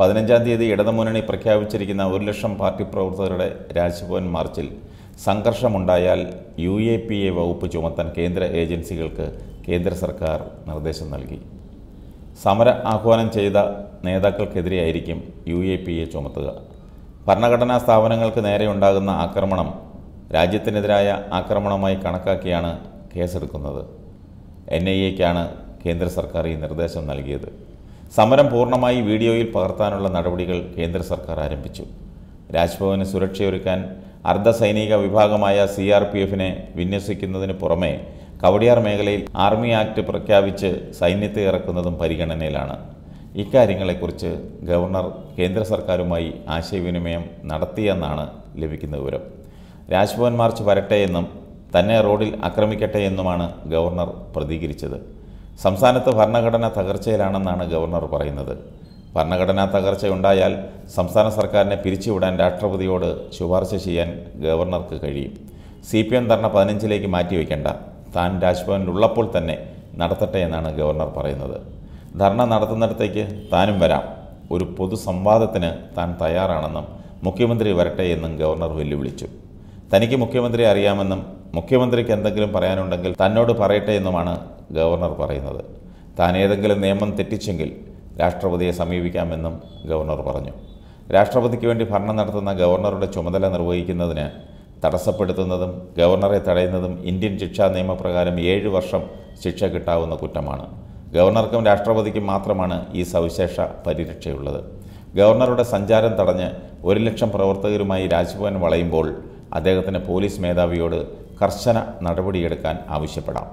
പതിനഞ്ചാം തീയതി ഇടതുമുന്നണി പ്രഖ്യാപിച്ചിരിക്കുന്ന ഒരു ലക്ഷം പാർട്ടി പ്രവർത്തകരുടെ രാജ്ഭവൻ മാർച്ചിൽ സംഘർഷമുണ്ടായാൽ യു എ പി എ വകുപ്പ് ചുമത്താൻ കേന്ദ്ര ഏജൻസികൾക്ക് കേന്ദ്ര സർക്കാർ നിർദ്ദേശം നൽകി സമര ആഹ്വാനം ചെയ്ത നേതാക്കൾക്കെതിരെയായിരിക്കും യു എ പി എ ചുമത്തുക ഭരണഘടനാ സ്ഥാപനങ്ങൾക്ക് നേരെയുണ്ടാകുന്ന ആക്രമണം രാജ്യത്തിനെതിരായ ആക്രമണമായി കണക്കാക്കിയാണ് കേസെടുക്കുന്നത് എൻ ഐ എക്കാണ് കേന്ദ്ര സർക്കാർ ഈ നിർദ്ദേശം നൽകിയത് സമരം പൂർണ്ണമായി വീഡിയോയിൽ പകർത്താനുള്ള നടപടികൾ കേന്ദ്ര സർക്കാർ ആരംഭിച്ചു രാജ്ഭവന് സുരക്ഷയൊരുക്കാൻ അർദ്ധസൈനിക വിഭാഗമായ സി ആർ പി എഫിനെ വിന്യസിക്കുന്നതിന് പുറമെ കവടിയാർ മേഖലയിൽ ആർമി ആക്ട് പ്രഖ്യാപിച്ച് സൈന്യത്തെ ഇറക്കുന്നതും പരിഗണനയിലാണ് ഇക്കാര്യങ്ങളെക്കുറിച്ച് ഗവർണർ കേന്ദ്ര സർക്കാരുമായി ആശയവിനിമയം നടത്തിയെന്നാണ് ലഭിക്കുന്ന വിവരം രാജ്ഭവൻ മാർച്ച് വരട്ടെയെന്നും എന്നും തന്നെ റോഡിൽ ആക്രമിക്കട്ടെ എന്നുമാണ് ഗവർണർ പ്രതികരിച്ചത് സംസ്ഥാനത്ത് ഭരണഘടന തകർച്ചയിലാണെന്നാണ് ഗവർണർ പറയുന്നത് ഭരണഘടനാ തകർച്ചയുണ്ടായാൽ സംസ്ഥാന സർക്കാരിനെ പിരിച്ചുവിടാൻ രാഷ്ട്രപതിയോട് ശുപാർശ ചെയ്യാൻ ഗവർണർക്ക് കഴിയും സി പി എം ധർണ പതിനഞ്ചിലേക്ക് മാറ്റിവെക്കേണ്ട താൻ രാജ്ഭവനിലുള്ളപ്പോൾ തന്നെ നടത്തട്ടെ എന്നാണ് ഗവർണർ പറയുന്നത് ധർണ നടത്തുന്നിടത്തേക്ക് താനും വരാം ഒരു പൊതുസംവാദത്തിന് താൻ തയ്യാറാണെന്നും മുഖ്യമന്ത്രി വരട്ടെ എന്നും ഗവർണർ വെല്ലുവിളിച്ചു തനിക്ക് മുഖ്യമന്ത്രി അറിയാമെന്നും മുഖ്യമന്ത്രിക്ക് എന്തെങ്കിലും പറയാനുണ്ടെങ്കിൽ തന്നോട് പറയട്ടെ എന്നുമാണ് ഗവർണർ പറയുന്നത് താൻ ഏതെങ്കിലും നിയമം തെറ്റിച്ചെങ്കിൽ രാഷ്ട്രപതിയെ സമീപിക്കാമെന്നും ഗവർണർ പറഞ്ഞു രാഷ്ട്രപതിക്ക് വേണ്ടി ഭരണം നടത്തുന്ന ഗവർണറുടെ ചുമതല നിർവഹിക്കുന്നതിന് തടസ്സപ്പെടുത്തുന്നതും ഗവർണറെ തടയുന്നതും ഇന്ത്യൻ ശിക്ഷാ നിയമപ്രകാരം ഏഴ് വർഷം ശിക്ഷ കിട്ടാവുന്ന കുറ്റമാണ് ഗവർണർക്കും രാഷ്ട്രപതിക്കും മാത്രമാണ് ഈ സവിശേഷ പരിരക്ഷയുള്ളത് ഗവർണറുടെ സഞ്ചാരം തടഞ്ഞ് ഒരു ലക്ഷം പ്രവർത്തകരുമായി രാജ്ഭവൻ വളയുമ്പോൾ അദ്ദേഹത്തിന് പോലീസ് മേധാവിയോട് കർശന നടപടിയെടുക്കാൻ ആവശ്യപ്പെടാം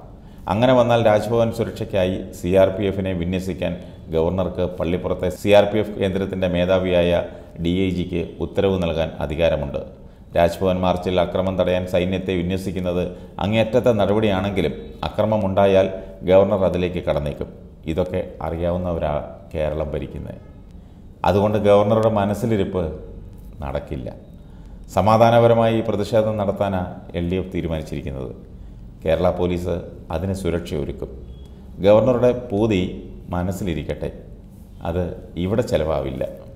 അങ്ങനെ വന്നാൽ രാജ്ഭവൻ സുരക്ഷയ്ക്കായി സി ആർ പി എഫിനെ വിന്യസിക്കാൻ ഗവർണർക്ക് പള്ളിപ്പുറത്തെ സി ആർ പി എഫ് കേന്ദ്രത്തിൻ്റെ മേധാവിയായ ഡി ഐ ജിക്ക് ഉത്തരവ് നൽകാൻ അധികാരമുണ്ട് രാജ്ഭവൻ മാർച്ചിൽ അക്രമം തടയാൻ സൈന്യത്തെ വിന്യസിക്കുന്നത് അങ്ങേയറ്റത്തെ നടപടിയാണെങ്കിലും അക്രമമുണ്ടായാൽ ഗവർണർ അതിലേക്ക് കടന്നേക്കും ഇതൊക്കെ അറിയാവുന്നവരാ കേരളം ഭരിക്കുന്നത് അതുകൊണ്ട് ഗവർണറുടെ മനസ്സിലിരിപ്പ് നടക്കില്ല സമാധാനപരമായി പ്രതിഷേധം നടത്താനാണ് എൽ ഡി എഫ് തീരുമാനിച്ചിരിക്കുന്നത് കേരള പോലീസ് അതിന് സുരക്ഷയൊരുക്കും ഗവർണറുടെ പൂതി മനസ്സിലിരിക്കട്ടെ അത് ഇവിടെ ചിലവാവില്ല